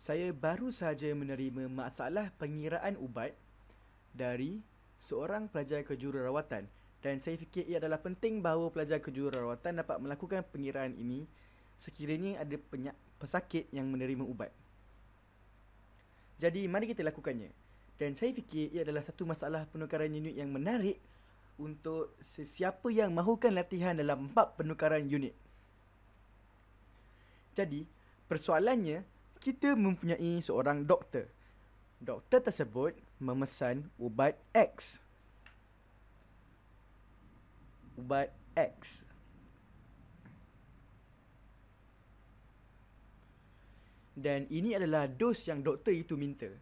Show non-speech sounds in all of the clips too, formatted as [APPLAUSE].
saya baru sahaja menerima masalah pengiraan ubat dari seorang pelajar kejururawatan dan saya fikir ia adalah penting bahawa pelajar kejururawatan dapat melakukan pengiraan ini sekiranya ada penyak, pesakit yang menerima ubat. Jadi mari kita lakukannya. Dan saya fikir ia adalah satu masalah penukaran unit yang menarik untuk sesiapa yang mahukan latihan dalam bab penukaran unit. Jadi, persoalannya kita mempunyai seorang doktor. Doktor tersebut memesan ubat X. Ubat X. Dan ini adalah dos yang doktor itu minta.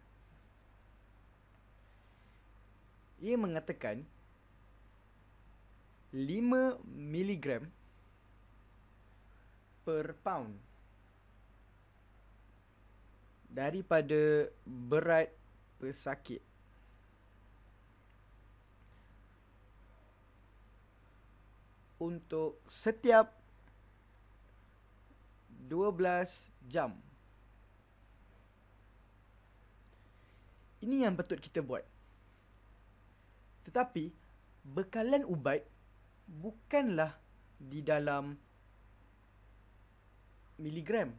Ia mengatakan 5 miligram per pound. 5 daripada berat pesakit. untuk setiap 12 jam. Ini yang betul kita buat. Tetapi bekalan ubat bukanlah di dalam miligram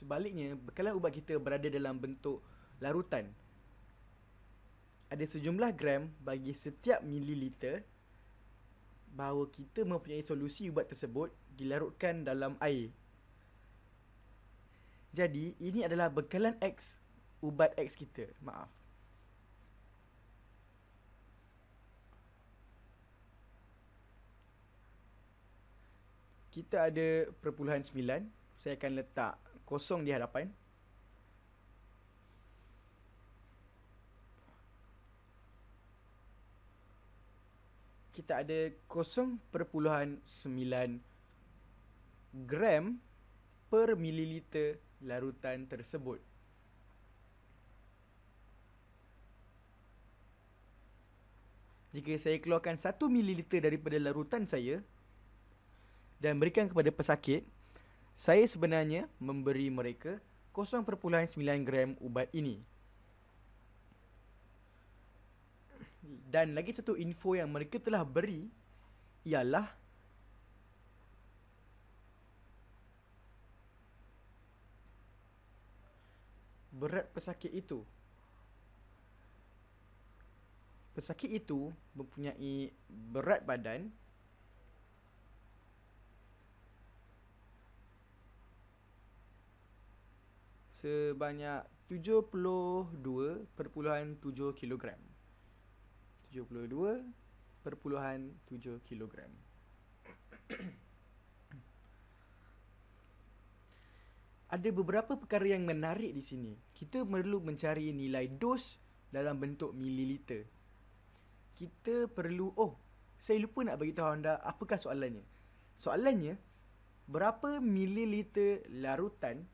sebaliknya bekalan ubat kita berada dalam bentuk larutan. Ada sejumlah gram bagi setiap mililiter bahawa kita mempunyai solusi ubat tersebut dilarutkan dalam air. Jadi, ini adalah bekalan X, ubat X kita, maaf. Kita ada perpuluhan sembilan. Saya akan letak kosong di hadapan. Kita ada 0.9 gram per mililiter larutan tersebut. Jika saya keluarkan 1 mililiter daripada larutan saya dan berikan kepada pesakit, saya sebenarnya memberi mereka 0.9 gram ubat ini. Dan lagi satu info yang mereka telah beri ialah berat pesakit itu. Pesakit itu mempunyai berat badan sebanyak 72.7 kg. 72.7 kg. Ada beberapa perkara yang menarik di sini. Kita perlu mencari nilai dos dalam bentuk mililiter. Kita perlu oh, saya lupa nak bagi tahu anda apakah soalannya. Soalannya berapa mililiter larutan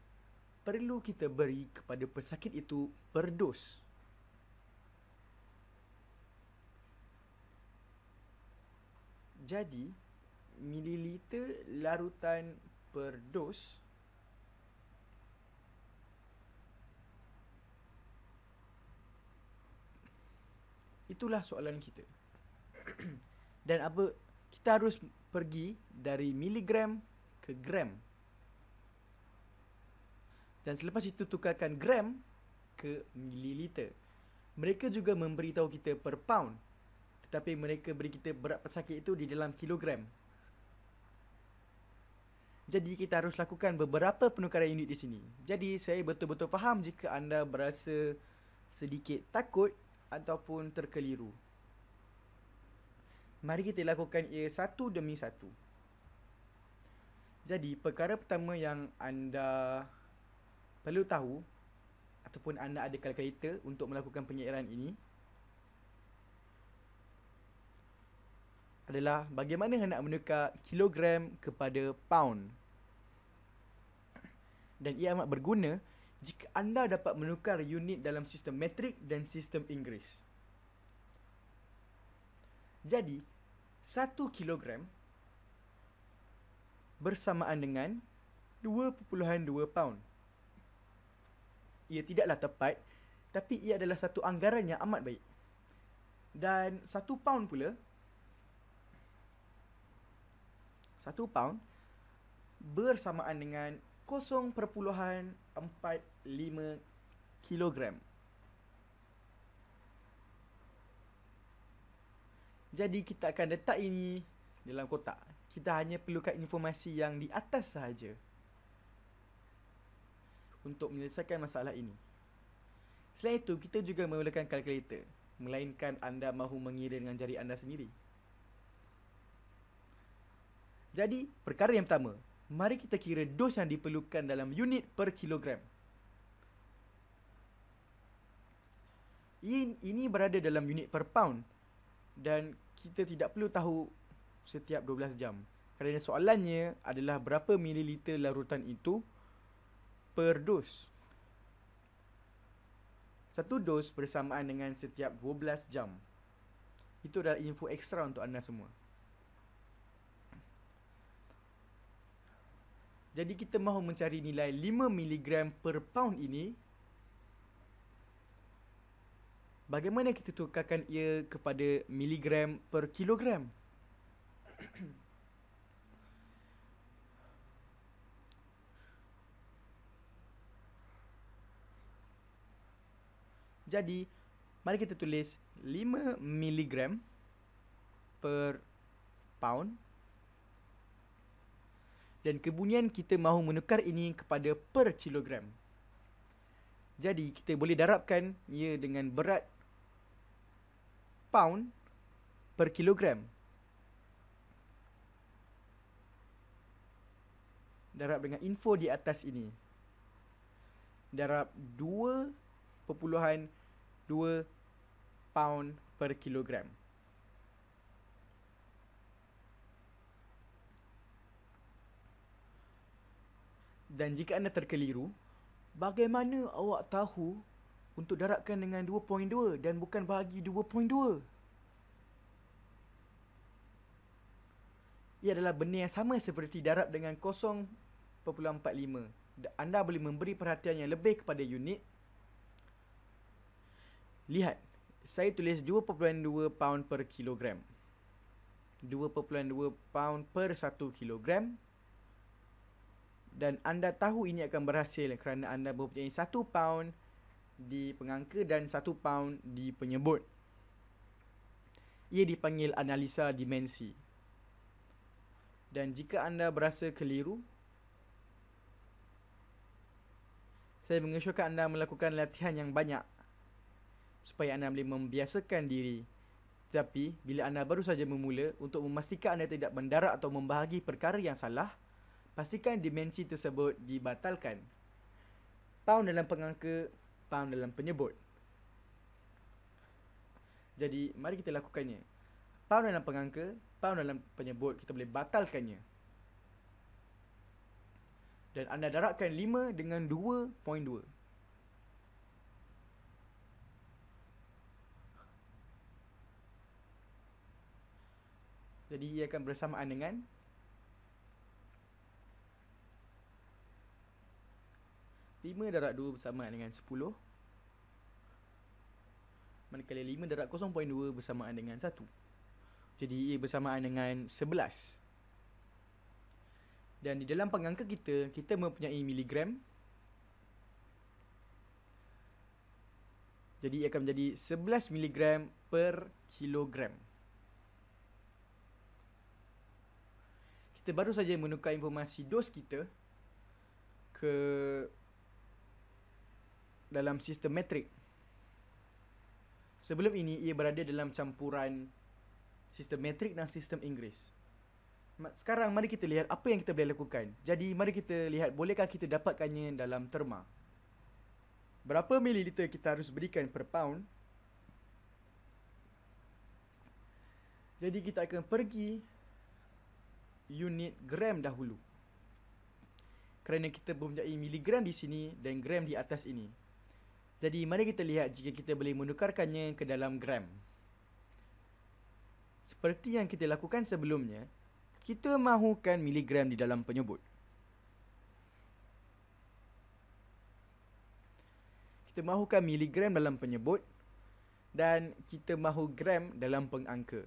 perlu kita beri kepada pesakit itu per dos. Jadi, mililiter larutan per dos Itulah soalan kita. [CLEARS THROAT] Dan apa kita harus pergi dari miligram ke gram dan selepas itu tukarkan gram ke mililiter. Mereka juga memberitahu kita per pound. Tetapi mereka beri kita berat pesakit itu di dalam kilogram. Jadi kita harus lakukan beberapa penukaran unit di sini. Jadi saya betul-betul faham jika anda berasa sedikit takut ataupun terkeliru. Mari kita lakukan ia satu demi satu. Jadi perkara pertama yang anda perlu tahu ataupun anda ada kalkulator untuk melakukan penyiaran ini adalah bagaimana hendak menukar kilogram kepada pound. Dan ia amat berguna jika anda dapat menukar unit dalam sistem metrik dan sistem Inggeris. Jadi, 1 kilogram bersamaan dengan 2.2 pound ia tidaklah tepat tapi ia adalah satu anggaran yang amat baik. Dan satu pound pula satu pound bersamaan dengan 0.45 kilogram. Jadi kita akan letak ini dalam kotak. Kita hanya perlukan informasi yang di atas sahaja untuk menyelesaikan masalah ini. Selain itu, kita juga memerlukan kalkulator, melainkan anda mahu mengira dengan jari anda sendiri. Jadi, perkara yang pertama, mari kita kira dos yang diperlukan dalam unit per kilogram. ini berada dalam unit per pound dan kita tidak perlu tahu setiap 12 jam. Kerana soalannya adalah berapa mililiter larutan itu per dos. Satu dos bersamaan dengan setiap 12 jam. Itu adalah info ekstra untuk anda semua. Jadi kita mahu mencari nilai 5 miligram per pound ini. Bagaimana kita tukarkan ia kepada miligram per kilogram? Jadi, mari kita tulis 5 miligram per pound. Dan kebunyian kita mahu menukar ini kepada per kilogram. Jadi, kita boleh darabkan ia dengan berat pound per kilogram. Darab dengan info di atas ini. Darab perpuluhan 2 pound per kilogram. Dan jika anda terkeliru, bagaimana awak tahu untuk daratkan dengan 2.2 dan bukan bahagi 2.2? Ia adalah benda yang sama seperti darab dengan 0.45. Anda boleh memberi perhatian yang lebih kepada unit Lihat, saya tulis 2.2 pound per kilogram. 2.2 pound per 1 kilogram. Dan anda tahu ini akan berhasil kerana anda mempunyai 1 pound di pengangka dan 1 pound di penyebut. Ia dipanggil analisa dimensi. Dan jika anda berasa keliru, saya mengesyorkan anda melakukan latihan yang banyak supaya anda boleh membiasakan diri. Tetapi, bila anda baru saja memula untuk memastikan anda tidak mendarat atau membahagi perkara yang salah, pastikan dimensi tersebut dibatalkan. Paun dalam pengangka, paun dalam penyebut. Jadi, mari kita lakukannya. Paun dalam pengangka, paun dalam penyebut, kita boleh batalkannya. Dan anda daratkan 5 dengan 2.2. Jadi ia akan bersamaan dengan lima darab dua bersamaan dengan sepuluh. Manakala lima darab kosong poin dua bersamaan dengan satu. Jadi ia bersamaan dengan sebelas. Dan di dalam pengangka kita, kita mempunyai miligram. Jadi ia akan menjadi 11 miligram per kilogram. kita baru saja menukar informasi dos kita ke dalam sistem metrik. Sebelum ini ia berada dalam campuran sistem metrik dan sistem Inggeris. Sekarang mari kita lihat apa yang kita boleh lakukan. Jadi mari kita lihat bolehkah kita dapatkannya dalam terma. Berapa mililiter kita harus berikan per pound? Jadi kita akan pergi unit gram dahulu. Kerana kita mempunyai miligram di sini dan gram di atas ini. Jadi mari kita lihat jika kita boleh menukarkannya ke dalam gram. Seperti yang kita lakukan sebelumnya, kita mahukan miligram di dalam penyebut. Kita mahukan miligram dalam penyebut dan kita mahu gram dalam pengangka.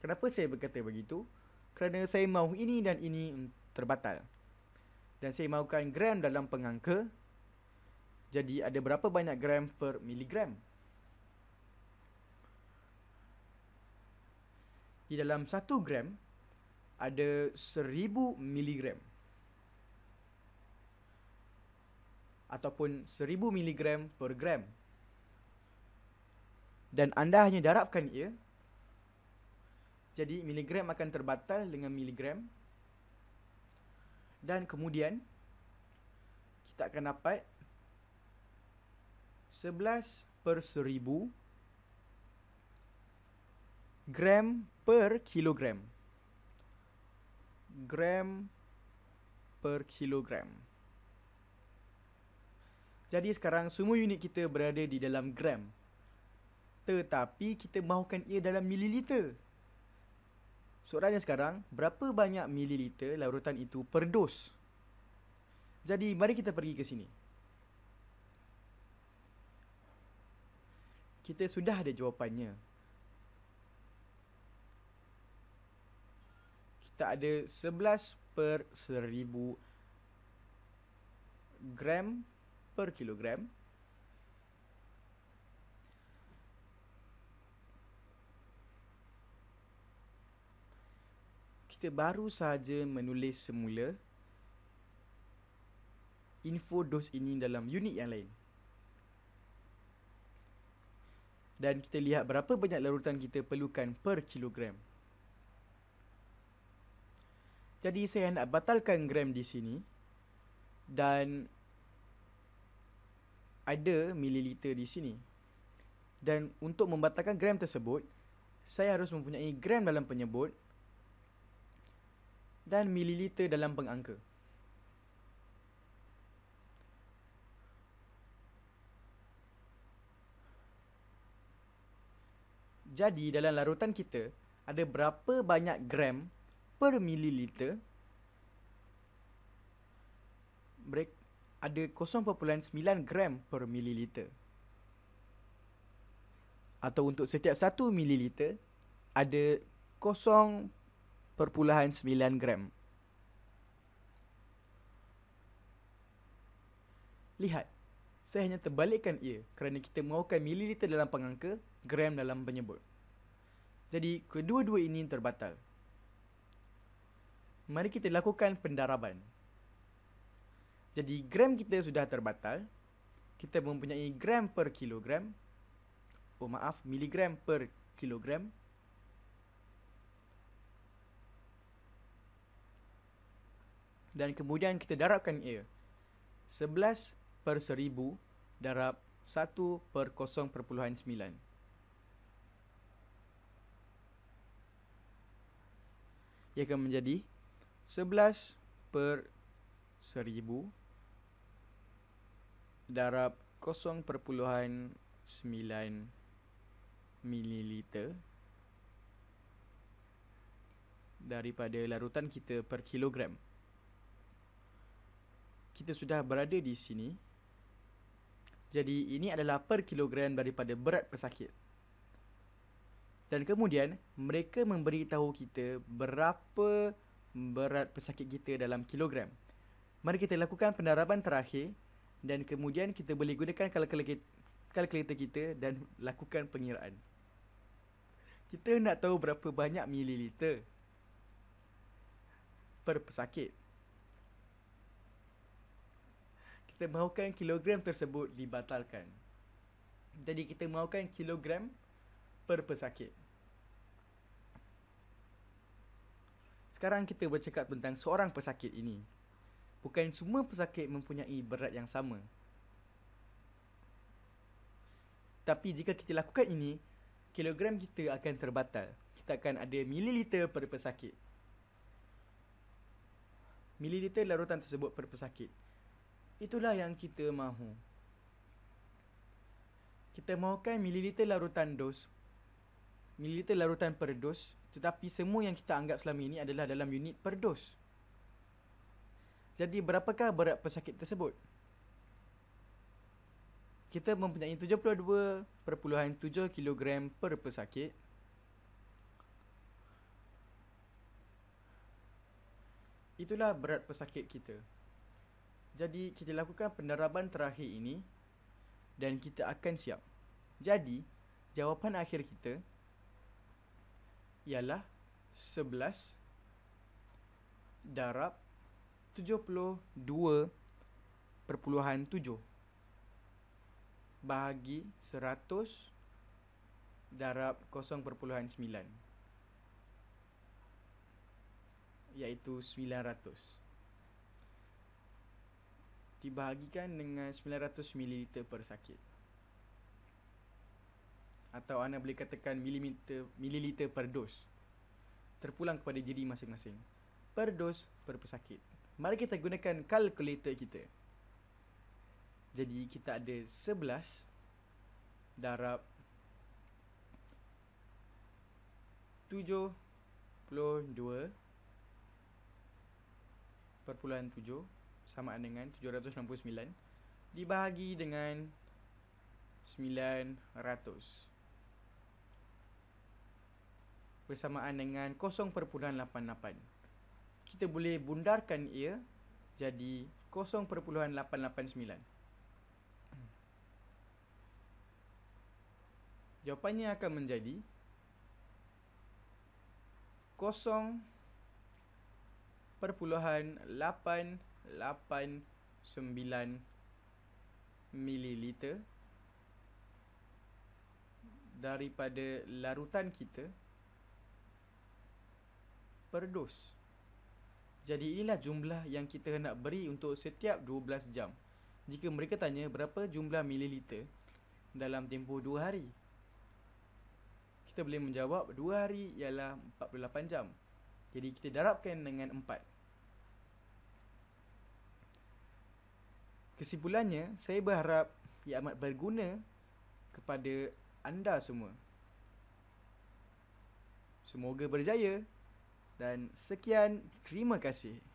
Kenapa saya berkata begitu? kerana saya mahu ini dan ini terbatal. Dan saya mahukan gram dalam pengangka. Jadi ada berapa banyak gram per miligram? Di dalam satu gram, ada seribu miligram. Ataupun seribu miligram per gram. Dan anda hanya darabkan ia jadi miligram akan terbatal dengan miligram. Dan kemudian kita akan dapat 11 per seribu gram per kilogram. Gram per kilogram. Jadi sekarang semua unit kita berada di dalam gram. Tetapi kita mahukan ia dalam mililiter. Soalannya sekarang, berapa banyak mililiter larutan itu per dos? Jadi, mari kita pergi ke sini. Kita sudah ada jawapannya. Kita ada 11 per 1000 gram per kilogram kita baru sahaja menulis semula info dos ini dalam unit yang lain. Dan kita lihat berapa banyak larutan kita perlukan per kilogram. Jadi saya nak batalkan gram di sini dan ada mililiter di sini. Dan untuk membatalkan gram tersebut, saya harus mempunyai gram dalam penyebut dan mililiter dalam pengangka. Jadi dalam larutan kita ada berapa banyak gram per mililiter? Break ada 0.9 gram per mililiter. Atau untuk setiap 1 mililiter ada Perpuluhan sembilan gram. Lihat, saya hanya terbalikkan ia kerana kita mahukan mililiter dalam pengangka, gram dalam penyebut. Jadi, kedua-dua ini terbatal. Mari kita lakukan pendaraban. Jadi, gram kita sudah terbatal. Kita mempunyai gram per kilogram. Oh, maaf, miligram per Kilogram. dan kemudian kita darabkan ia. 11 per 1000 darab 1 per 0.9. Ia akan menjadi 11 per 1000 darab 0.9 mililiter daripada larutan kita per kilogram kita sudah berada di sini. Jadi ini adalah per kilogram daripada berat pesakit. Dan kemudian mereka memberitahu kita berapa berat pesakit kita dalam kilogram. Mari kita lakukan pendaraban terakhir dan kemudian kita boleh gunakan kalkulator kita dan lakukan pengiraan. Kita nak tahu berapa banyak mililiter per pesakit. kita mahukan kilogram tersebut dibatalkan. Jadi kita mahukan kilogram per pesakit. Sekarang kita bercakap tentang seorang pesakit ini. Bukan semua pesakit mempunyai berat yang sama. Tapi jika kita lakukan ini, kilogram kita akan terbatal. Kita akan ada mililiter per pesakit. Mililiter larutan tersebut per pesakit. Itulah yang kita mahu. Kita mahukan mililiter larutan dos, mililiter larutan per dos, tetapi semua yang kita anggap selama ini adalah dalam unit per dos. Jadi berapakah berat pesakit tersebut? Kita mempunyai 72.7 kg per pesakit. Itulah berat pesakit kita. Jadi kita lakukan pendaraban terakhir ini dan kita akan siap. Jadi jawapan akhir kita ialah 11 darab perpuluhan tujuh bahagi seratus darab kosong perpuluhan sembilan, iaitu sembilan ratus dibahagikan dengan 900 ml per sakit. Atau anda boleh katakan milimeter, mililiter per dos. Terpulang kepada diri masing-masing. Per dos per pesakit. Mari kita gunakan kalkulator kita. Jadi kita ada 11 darab 72 perpuluhan 7 sama dengan 769 dibahagi dengan 900 bersamaan dengan 0.88 kita boleh bundarkan ia jadi 0.889 jawapannya akan menjadi 0 perpuluhan 0.89 ml daripada larutan kita per dos. Jadi inilah jumlah yang kita hendak beri untuk setiap 12 jam. Jika mereka tanya berapa jumlah mililiter dalam tempoh 2 hari. Kita boleh menjawab 2 hari ialah 48 jam. Jadi kita darabkan dengan Kesimpulannya, saya berharap ia amat berguna kepada anda semua. Semoga berjaya dan sekian terima kasih.